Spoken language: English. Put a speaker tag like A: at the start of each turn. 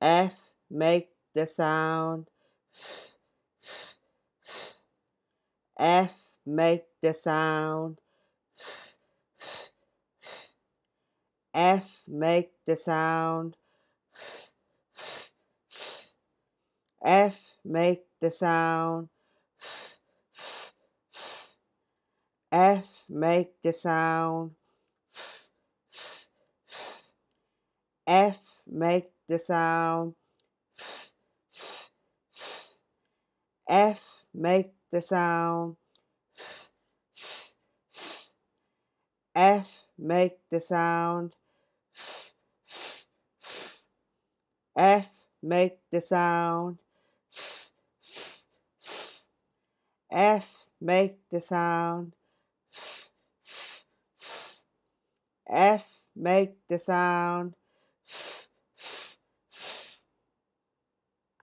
A: F make the sound. F make the sound. F make the sound. F make the sound. F make the sound. F make the sound f, f, f. F, make the sound f, f, f. F, make the sound f, f, f. F, make the sound f, make the sound f, F, make the sound f, f, f.